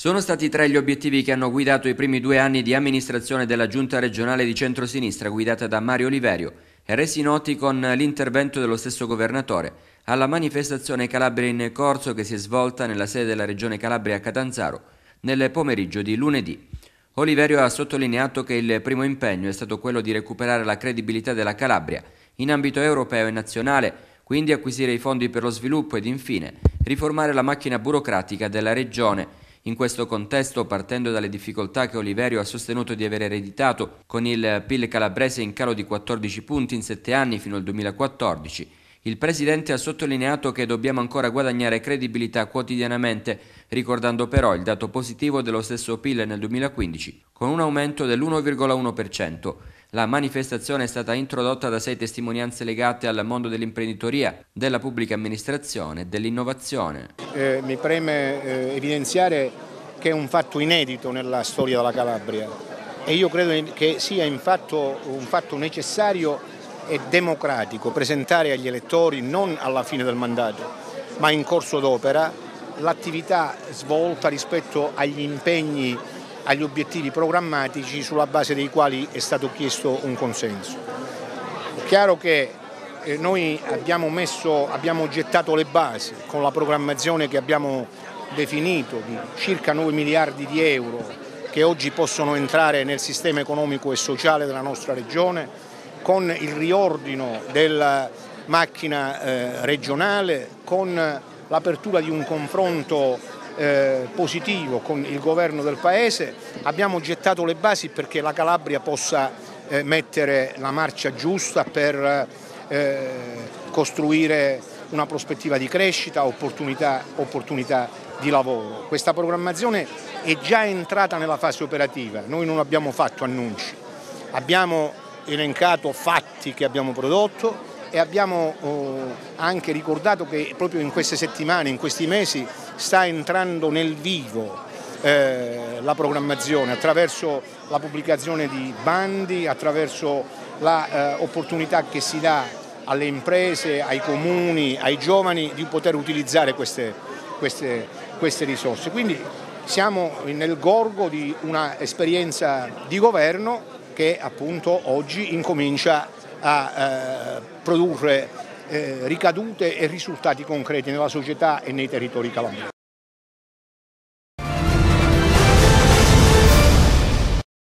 Sono stati tre gli obiettivi che hanno guidato i primi due anni di amministrazione della giunta regionale di centrosinistra guidata da Mario Oliverio e resi noti con l'intervento dello stesso governatore alla manifestazione Calabria in Corso che si è svolta nella sede della regione Calabria a Catanzaro nel pomeriggio di lunedì. Oliverio ha sottolineato che il primo impegno è stato quello di recuperare la credibilità della Calabria in ambito europeo e nazionale, quindi acquisire i fondi per lo sviluppo ed infine riformare la macchina burocratica della regione in questo contesto, partendo dalle difficoltà che Oliverio ha sostenuto di aver ereditato con il PIL calabrese in calo di 14 punti in 7 anni fino al 2014, il Presidente ha sottolineato che dobbiamo ancora guadagnare credibilità quotidianamente, ricordando però il dato positivo dello stesso PIL nel 2015, con un aumento dell'1,1%. La manifestazione è stata introdotta da sei testimonianze legate al mondo dell'imprenditoria, della pubblica amministrazione e dell'innovazione. Eh, mi preme eh, evidenziare che è un fatto inedito nella storia della Calabria e io credo che sia infatti un fatto necessario e democratico presentare agli elettori, non alla fine del mandato, ma in corso d'opera, l'attività svolta rispetto agli impegni agli obiettivi programmatici sulla base dei quali è stato chiesto un consenso. È chiaro che eh, noi abbiamo, messo, abbiamo gettato le basi con la programmazione che abbiamo definito di circa 9 miliardi di euro che oggi possono entrare nel sistema economico e sociale della nostra regione, con il riordino della macchina eh, regionale, con l'apertura di un confronto eh, positivo con il governo del Paese, abbiamo gettato le basi perché la Calabria possa eh, mettere la marcia giusta per eh, costruire una prospettiva di crescita, opportunità, opportunità di lavoro. Questa programmazione è già entrata nella fase operativa, noi non abbiamo fatto annunci, abbiamo elencato fatti che abbiamo prodotto, e abbiamo oh, anche ricordato che proprio in queste settimane, in questi mesi sta entrando nel vivo eh, la programmazione attraverso la pubblicazione di bandi, attraverso l'opportunità eh, che si dà alle imprese, ai comuni, ai giovani di poter utilizzare queste, queste, queste risorse. Quindi siamo nel gorgo di un'esperienza di governo che appunto oggi incomincia a eh, produrre eh, ricadute e risultati concreti nella società e nei territori calabri.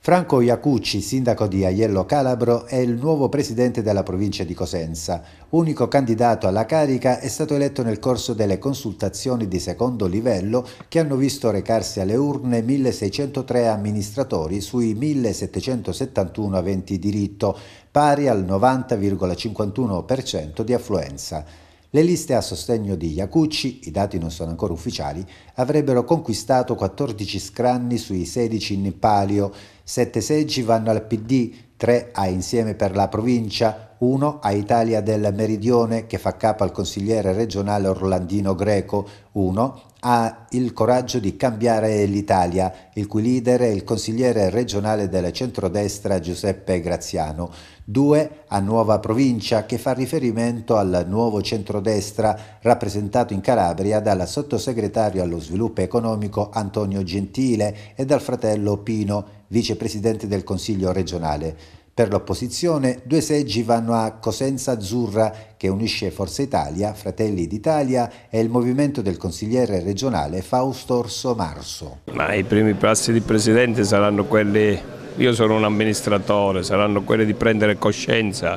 Franco Iacucci, sindaco di Aiello Calabro, è il nuovo presidente della provincia di Cosenza. Unico candidato alla carica, è stato eletto nel corso delle consultazioni di secondo livello che hanno visto recarsi alle urne 1603 amministratori sui 1771 aventi diritto, pari al 90,51% di affluenza. Le liste a sostegno di Iacucci, i dati non sono ancora ufficiali, avrebbero conquistato 14 scranni sui 16 in palio Sette seggi vanno al PD, tre a Insieme per la provincia, uno a Italia del Meridione che fa capo al consigliere regionale Orlandino Greco, uno ha il coraggio di cambiare l'Italia, il cui leader è il consigliere regionale della centrodestra Giuseppe Graziano. 2. A Nuova Provincia, che fa riferimento al nuovo centrodestra rappresentato in Calabria dal sottosegretario allo sviluppo economico Antonio Gentile e dal fratello Pino, vicepresidente del Consiglio regionale. Per l'opposizione due seggi vanno a Cosenza Azzurra che unisce Forza Italia, Fratelli d'Italia e il movimento del consigliere regionale Fausto Orso Marso. Ma I primi passi di Presidente saranno quelli, io sono un amministratore, saranno quelli di prendere coscienza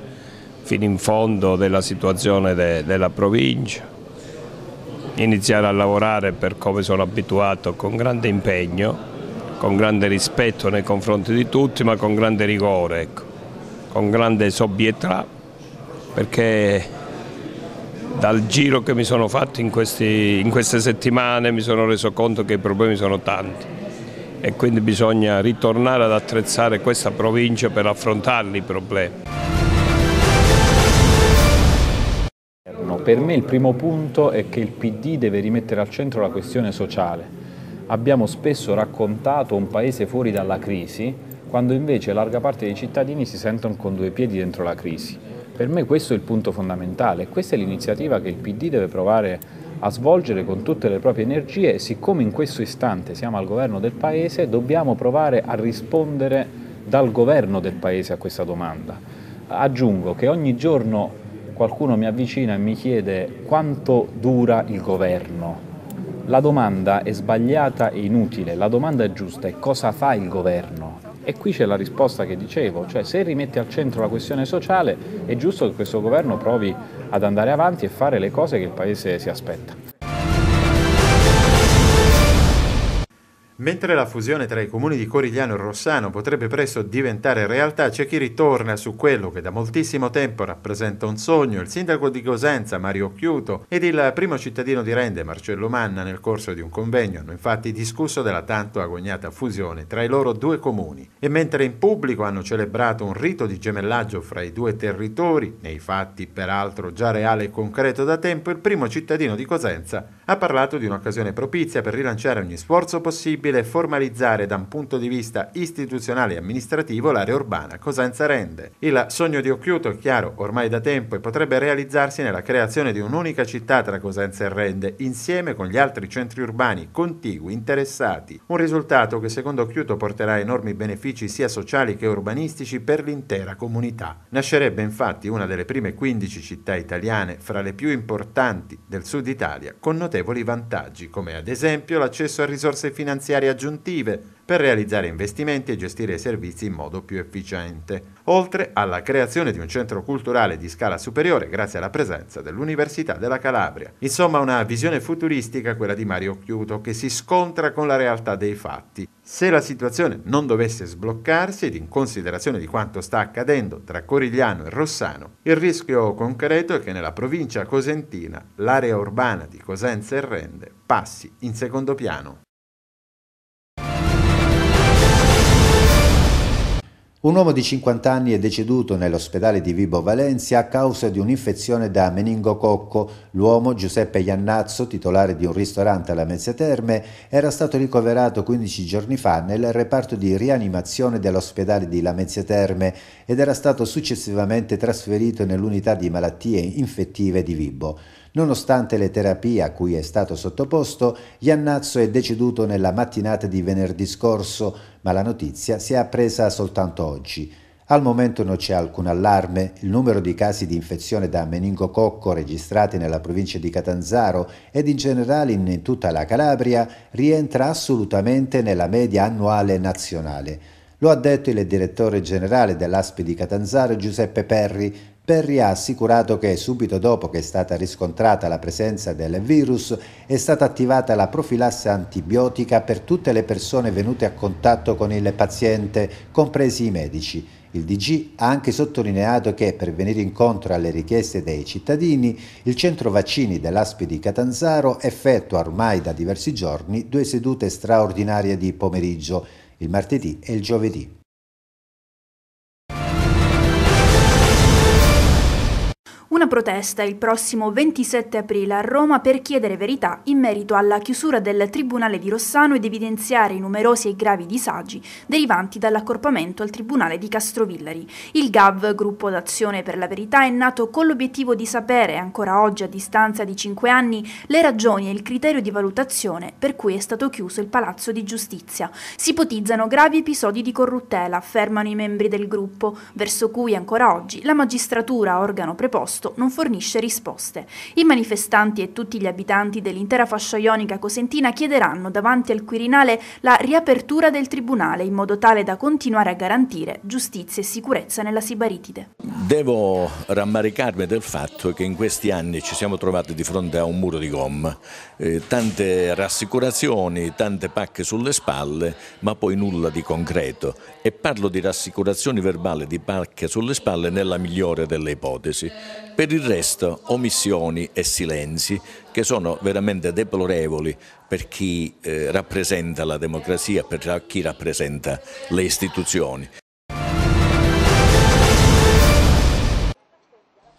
fino in fondo della situazione de, della provincia, iniziare a lavorare per come sono abituato con grande impegno, con grande rispetto nei confronti di tutti ma con grande rigore. Ecco con grande sobbietà perché dal giro che mi sono fatto in, questi, in queste settimane mi sono reso conto che i problemi sono tanti e quindi bisogna ritornare ad attrezzare questa provincia per affrontarli i problemi. Per me il primo punto è che il PD deve rimettere al centro la questione sociale. Abbiamo spesso raccontato un paese fuori dalla crisi, quando invece larga parte dei cittadini si sentono con due piedi dentro la crisi. Per me questo è il punto fondamentale, questa è l'iniziativa che il PD deve provare a svolgere con tutte le proprie energie e siccome in questo istante siamo al governo del Paese dobbiamo provare a rispondere dal governo del Paese a questa domanda. Aggiungo che ogni giorno qualcuno mi avvicina e mi chiede quanto dura il governo. La domanda è sbagliata e inutile, la domanda è giusta è cosa fa il governo? E qui c'è la risposta che dicevo, cioè se rimetti al centro la questione sociale è giusto che questo governo provi ad andare avanti e fare le cose che il Paese si aspetta. Mentre la fusione tra i comuni di Corigliano e Rossano potrebbe presto diventare realtà, c'è chi ritorna su quello che da moltissimo tempo rappresenta un sogno, il sindaco di Cosenza Mario Chiuto ed il primo cittadino di Rende Marcello Manna nel corso di un convegno hanno infatti discusso della tanto agognata fusione tra i loro due comuni e mentre in pubblico hanno celebrato un rito di gemellaggio fra i due territori, nei fatti peraltro già reale e concreto da tempo, il primo cittadino di Cosenza ha parlato di un'occasione propizia per rilanciare ogni sforzo possibile possibile formalizzare da un punto di vista istituzionale e amministrativo l'area urbana Cosenza Rende. Il sogno di Occhiuto è chiaro ormai da tempo e potrebbe realizzarsi nella creazione di un'unica città tra Cosenza e Rende, insieme con gli altri centri urbani contigui interessati. Un risultato che secondo Occhiuto porterà enormi benefici sia sociali che urbanistici per l'intera comunità. Nascerebbe infatti una delle prime 15 città italiane, fra le più importanti del sud Italia, con notevoli vantaggi, come ad esempio l'accesso a risorse finanziarie finanziarie aggiuntive per realizzare investimenti e gestire i servizi in modo più efficiente, oltre alla creazione di un centro culturale di scala superiore grazie alla presenza dell'Università della Calabria. Insomma una visione futuristica quella di Mario Chiuto che si scontra con la realtà dei fatti. Se la situazione non dovesse sbloccarsi ed in considerazione di quanto sta accadendo tra Corigliano e Rossano, il rischio concreto è che nella provincia cosentina l'area urbana di Cosenza e Rende passi in secondo piano. Un uomo di 50 anni è deceduto nell'ospedale di Vibo Valencia a causa di un'infezione da meningococco. L'uomo, Giuseppe Iannazzo, titolare di un ristorante alla Mezzia Terme, era stato ricoverato 15 giorni fa nel reparto di rianimazione dell'ospedale di La Mezzia Terme ed era stato successivamente trasferito nell'unità di malattie infettive di Vibo. Nonostante le terapie a cui è stato sottoposto, Iannazzo è deceduto nella mattinata di venerdì scorso ma la notizia si è appresa soltanto oggi. Al momento non c'è alcun allarme, il numero di casi di infezione da meningococco registrati nella provincia di Catanzaro ed in generale in tutta la Calabria rientra assolutamente nella media annuale nazionale. Lo ha detto il direttore generale dell'ASPI di Catanzaro Giuseppe Perri Perry ha assicurato che subito dopo che è stata riscontrata la presenza del virus è stata attivata la profilassa antibiotica per tutte le persone venute a contatto con il paziente, compresi i medici. Il DG ha anche sottolineato che per venire incontro alle richieste dei cittadini, il centro vaccini dell'Aspi di Catanzaro effettua ormai da diversi giorni due sedute straordinarie di pomeriggio, il martedì e il giovedì. Una protesta il prossimo 27 aprile a Roma per chiedere verità in merito alla chiusura del Tribunale di Rossano ed evidenziare i numerosi e gravi disagi derivanti dall'accorpamento al Tribunale di Castrovillari. Il GAV, Gruppo d'Azione per la Verità, è nato con l'obiettivo di sapere, ancora oggi a distanza di cinque anni, le ragioni e il criterio di valutazione per cui è stato chiuso il Palazzo di Giustizia. Si ipotizzano gravi episodi di corruttela, affermano i membri del gruppo, verso cui ancora oggi la magistratura, organo preposto, piuttosto non fornisce risposte. I manifestanti e tutti gli abitanti dell'intera fascia ionica cosentina chiederanno davanti al Quirinale la riapertura del tribunale in modo tale da continuare a garantire giustizia e sicurezza nella Sibaritide. Devo rammaricarmi del fatto che in questi anni ci siamo trovati di fronte a un muro di gomma, eh, tante rassicurazioni, tante pacche sulle spalle, ma poi nulla di concreto. E parlo di rassicurazioni verbali, di pacche sulle spalle nella migliore delle ipotesi. Per il resto omissioni e silenzi che sono veramente deplorevoli per chi eh, rappresenta la democrazia, per chi rappresenta le istituzioni.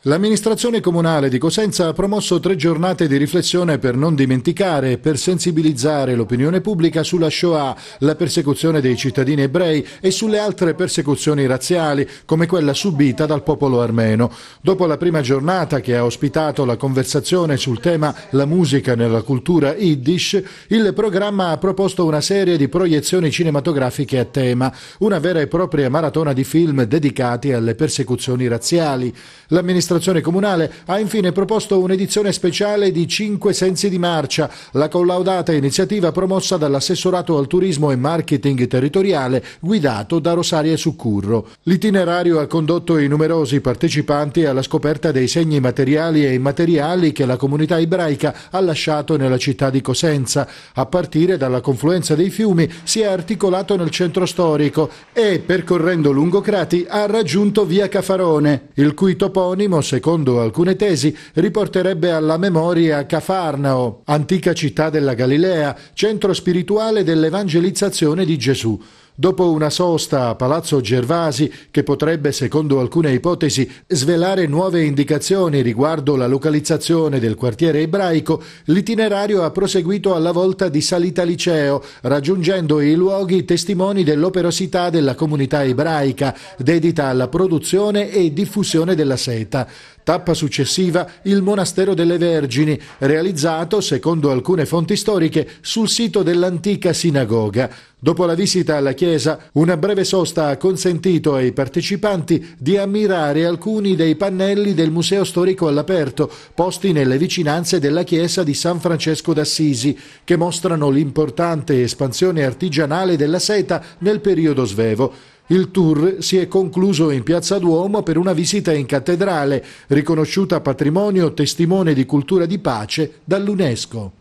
L'amministrazione comunale di Cosenza ha promosso tre giornate di riflessione per non dimenticare e per sensibilizzare l'opinione pubblica sulla Shoah, la persecuzione dei cittadini ebrei e sulle altre persecuzioni razziali, come quella subita dal popolo armeno. Dopo la prima giornata che ha ospitato la conversazione sul tema La musica nella cultura Yiddish, il programma ha proposto una serie di proiezioni cinematografiche a tema, una vera e propria maratona di film dedicati alle persecuzioni razziali. L'amministrazione L'amministrazione comunale ha infine proposto un'edizione speciale di 5 sensi di marcia. La collaudata iniziativa promossa dall'assessorato al turismo e marketing territoriale guidato da Rosaria Succurro. L'itinerario ha condotto i numerosi partecipanti alla scoperta dei segni materiali e immateriali che la comunità ebraica ha lasciato nella città di Cosenza. A partire dalla confluenza dei fiumi si è articolato nel centro storico e percorrendo lungo Crati, ha raggiunto via Cafarone, il cui toponimo secondo alcune tesi, riporterebbe alla memoria Cafarnao, antica città della Galilea, centro spirituale dell'evangelizzazione di Gesù. Dopo una sosta a Palazzo Gervasi che potrebbe, secondo alcune ipotesi, svelare nuove indicazioni riguardo la localizzazione del quartiere ebraico, l'itinerario ha proseguito alla volta di Salita Liceo, raggiungendo i luoghi testimoni dell'operosità della comunità ebraica, dedita alla produzione e diffusione della seta. Tappa successiva il monastero delle Vergini, realizzato, secondo alcune fonti storiche, sul sito dell'antica sinagoga. Dopo la visita alla chiesa, una breve sosta ha consentito ai partecipanti di ammirare alcuni dei pannelli del Museo Storico all'aperto, posti nelle vicinanze della chiesa di San Francesco d'Assisi, che mostrano l'importante espansione artigianale della seta nel periodo svevo. Il tour si è concluso in Piazza Duomo per una visita in cattedrale, riconosciuta patrimonio testimone di cultura di pace dall'UNESCO.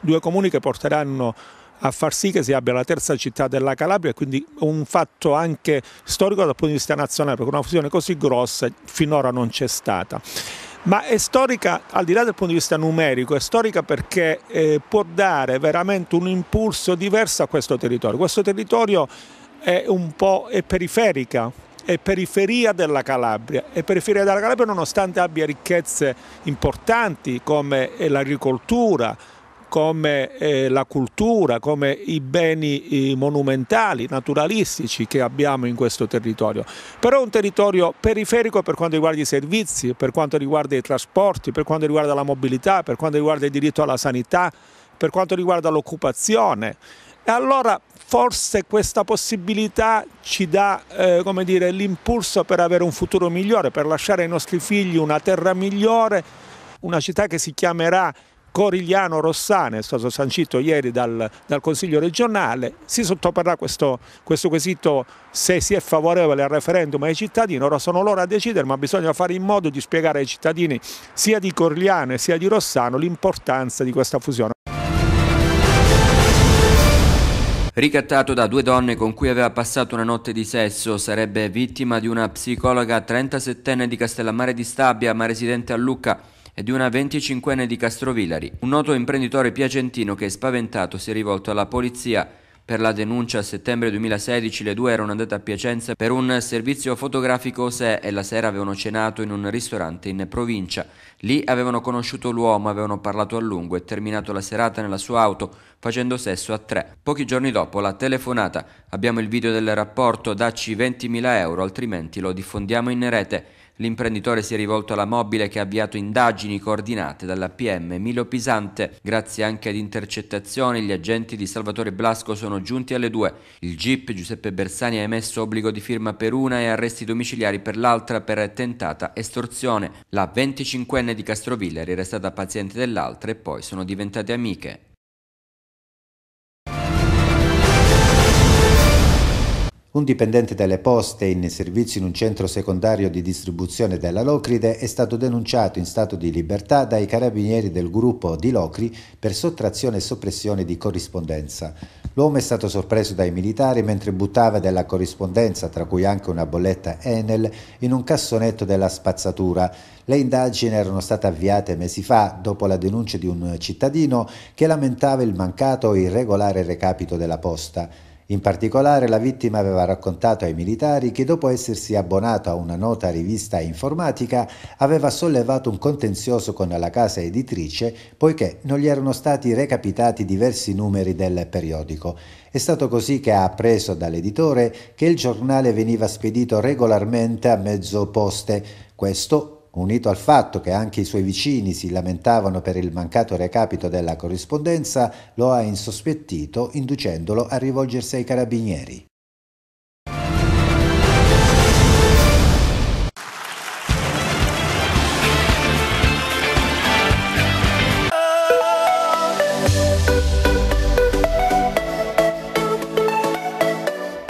Due comuni che porteranno a far sì che si abbia la terza città della Calabria, quindi un fatto anche storico dal punto di vista nazionale, perché una fusione così grossa finora non c'è stata ma è storica al di là del punto di vista numerico, è storica perché eh, può dare veramente un impulso diverso a questo territorio. Questo territorio è un po' è periferica, è periferia della Calabria e periferia della Calabria nonostante abbia ricchezze importanti come l'agricoltura, come eh, la cultura, come i beni eh, monumentali, naturalistici che abbiamo in questo territorio. Però è un territorio periferico per quanto riguarda i servizi, per quanto riguarda i trasporti, per quanto riguarda la mobilità, per quanto riguarda il diritto alla sanità, per quanto riguarda l'occupazione. E allora forse questa possibilità ci dà eh, l'impulso per avere un futuro migliore, per lasciare ai nostri figli una terra migliore, una città che si chiamerà Corigliano Rossane, è stato sancito ieri dal, dal Consiglio regionale, si sottoporrà questo, questo, quesito se si è favorevole al referendum ai cittadini, ora sono loro a decidere ma bisogna fare in modo di spiegare ai cittadini sia di Corigliano sia di Rossano l'importanza di questa fusione. Ricattato da due donne con cui aveva passato una notte di sesso, sarebbe vittima di una psicologa 37enne di Castellammare di Stabia ma residente a Lucca e di una 25enne di Castrovillari, un noto imprenditore piacentino che spaventato si è rivolto alla polizia per la denuncia a settembre 2016 le due erano andate a Piacenza per un servizio fotografico se e la sera avevano cenato in un ristorante in provincia. Lì avevano conosciuto l'uomo, avevano parlato a lungo e terminato la serata nella sua auto facendo sesso a tre. Pochi giorni dopo la telefonata. Abbiamo il video del rapporto, dacci 20.000 euro altrimenti lo diffondiamo in rete. L'imprenditore si è rivolto alla mobile che ha avviato indagini coordinate dalla PM Milo Pisante. Grazie anche ad intercettazioni gli agenti di Salvatore Blasco sono giunti alle due. Il GIP Giuseppe Bersani ha emesso obbligo di firma per una e arresti domiciliari per l'altra per tentata estorsione. La 25enne di Castrovillari era stata paziente dell'altra e poi sono diventate amiche. Un dipendente delle poste in servizio in un centro secondario di distribuzione della Locride è stato denunciato in stato di libertà dai carabinieri del gruppo di Locri per sottrazione e soppressione di corrispondenza. L'uomo è stato sorpreso dai militari mentre buttava della corrispondenza, tra cui anche una bolletta Enel, in un cassonetto della spazzatura. Le indagini erano state avviate mesi fa dopo la denuncia di un cittadino che lamentava il mancato e irregolare recapito della posta. In particolare la vittima aveva raccontato ai militari che dopo essersi abbonato a una nota rivista informatica aveva sollevato un contenzioso con la casa editrice poiché non gli erano stati recapitati diversi numeri del periodico. È stato così che ha appreso dall'editore che il giornale veniva spedito regolarmente a mezzo poste, questo unito al fatto che anche i suoi vicini si lamentavano per il mancato recapito della corrispondenza, lo ha insospettito inducendolo a rivolgersi ai carabinieri.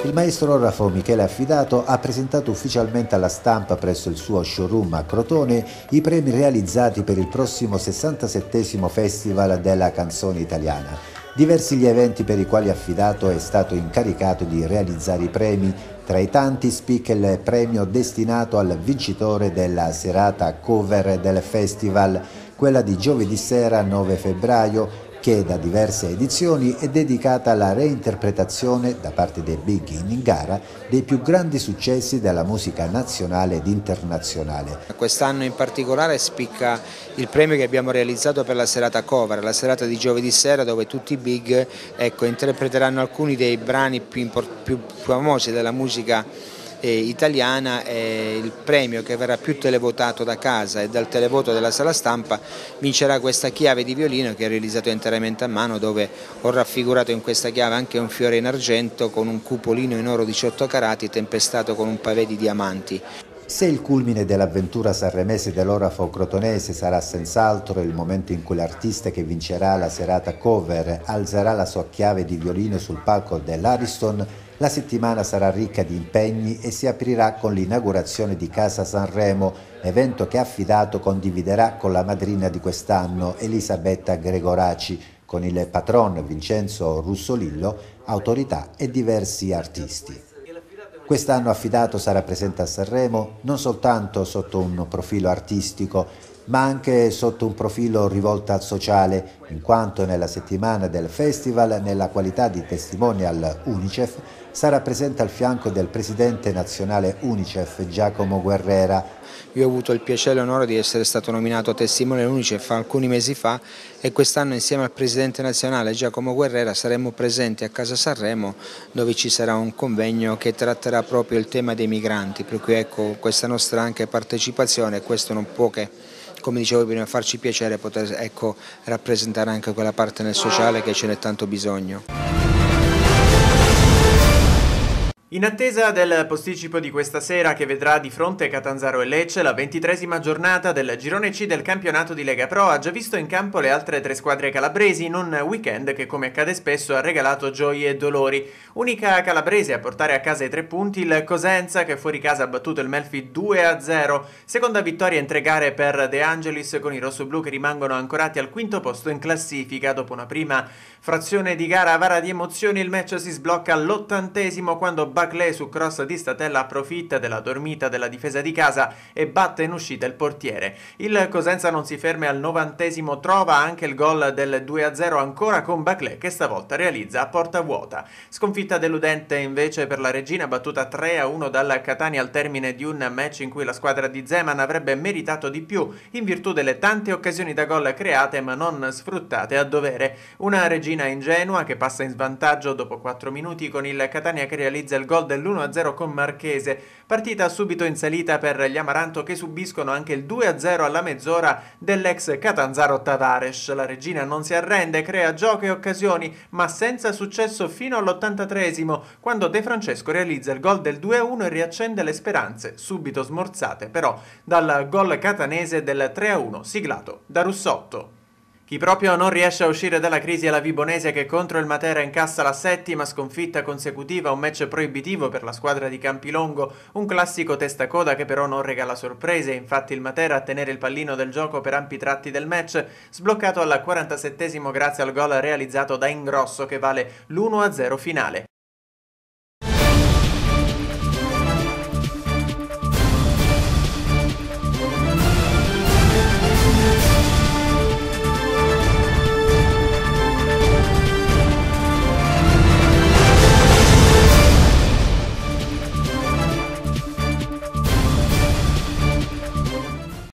Il maestro orafo Michele Affidato ha presentato ufficialmente alla stampa presso il suo showroom a Crotone i premi realizzati per il prossimo 67 Festival della canzone italiana. Diversi gli eventi per i quali Affidato è stato incaricato di realizzare i premi, tra i tanti spicca il premio destinato al vincitore della serata cover del festival, quella di giovedì sera 9 febbraio che da diverse edizioni è dedicata alla reinterpretazione da parte dei Big in, in gara dei più grandi successi della musica nazionale ed internazionale. Quest'anno in particolare spicca il premio che abbiamo realizzato per la serata cover, la serata di giovedì sera dove tutti i Big ecco, interpreteranno alcuni dei brani più, più famosi della musica eh, italiana e il premio che verrà più televotato da casa e dal televoto della sala stampa vincerà questa chiave di violino che ho realizzato interamente a mano dove ho raffigurato in questa chiave anche un fiore in argento con un cupolino in oro 18 carati tempestato con un pavé di diamanti. Se il culmine dell'avventura sanremese dell'orafo crotonese sarà senz'altro il momento in cui l'artista che vincerà la serata cover alzerà la sua chiave di violino sul palco dell'Ariston, la settimana sarà ricca di impegni e si aprirà con l'inaugurazione di Casa Sanremo, evento che Affidato condividerà con la madrina di quest'anno, Elisabetta Gregoraci, con il patron Vincenzo Russolillo, autorità e diversi artisti. Quest'anno Affidato sarà presente a Sanremo non soltanto sotto un profilo artistico, ma anche sotto un profilo rivolto al sociale, in quanto nella settimana del festival, nella qualità di testimonial UNICEF, sarà presente al fianco del presidente nazionale UNICEF Giacomo Guerrera io ho avuto il piacere e l'onore di essere stato nominato testimone UNICEF alcuni mesi fa e quest'anno insieme al Presidente nazionale Giacomo Guerrera saremo presenti a Casa Sanremo dove ci sarà un convegno che tratterà proprio il tema dei migranti, per cui ecco questa nostra anche partecipazione e questo non può che, come dicevo prima, farci piacere poter ecco, rappresentare anche quella parte nel sociale che ce n'è tanto bisogno. In attesa del posticipo di questa sera che vedrà di fronte Catanzaro e Lecce la ventitresima giornata del girone C del campionato di Lega Pro ha già visto in campo le altre tre squadre calabresi in un weekend che come accade spesso ha regalato gioie e dolori. Unica calabrese a portare a casa i tre punti il Cosenza che fuori casa ha battuto il Melfi 2-0, seconda vittoria in tre gare per De Angelis con i rossoblù che rimangono ancorati al quinto posto in classifica. Dopo una prima frazione di gara avara di emozioni il match si sblocca all'ottantesimo quando batte Barclay su cross di Statella approfitta della dormita della difesa di casa e batte in uscita il portiere. Il Cosenza non si ferma al novantesimo, trova anche il gol del 2-0 ancora con Barclay che stavolta realizza a porta vuota. Sconfitta deludente invece per la Regina, battuta 3-1 dal Catania al termine di un match in cui la squadra di Zeman avrebbe meritato di più in virtù delle tante occasioni da gol create ma non sfruttate a dovere. Una Regina ingenua che passa in svantaggio dopo 4 minuti con il Catania che realizza il gol gol dell'1-0 con Marchese. Partita subito in salita per gli Amaranto che subiscono anche il 2-0 alla mezz'ora dell'ex Catanzaro Tavares. La regina non si arrende, crea giochi e occasioni, ma senza successo fino all'83 quando De Francesco realizza il gol del 2-1 e riaccende le speranze, subito smorzate però dal gol catanese del 3-1 siglato da Russotto. Chi proprio non riesce a uscire dalla crisi è la Vibonese che contro il Matera incassa la settima sconfitta consecutiva, un match proibitivo per la squadra di Campilongo, un classico testacoda che però non regala sorprese, infatti il Matera a tenere il pallino del gioco per ampi tratti del match, sbloccato al 47 grazie al gol realizzato da Ingrosso che vale l'1-0 finale.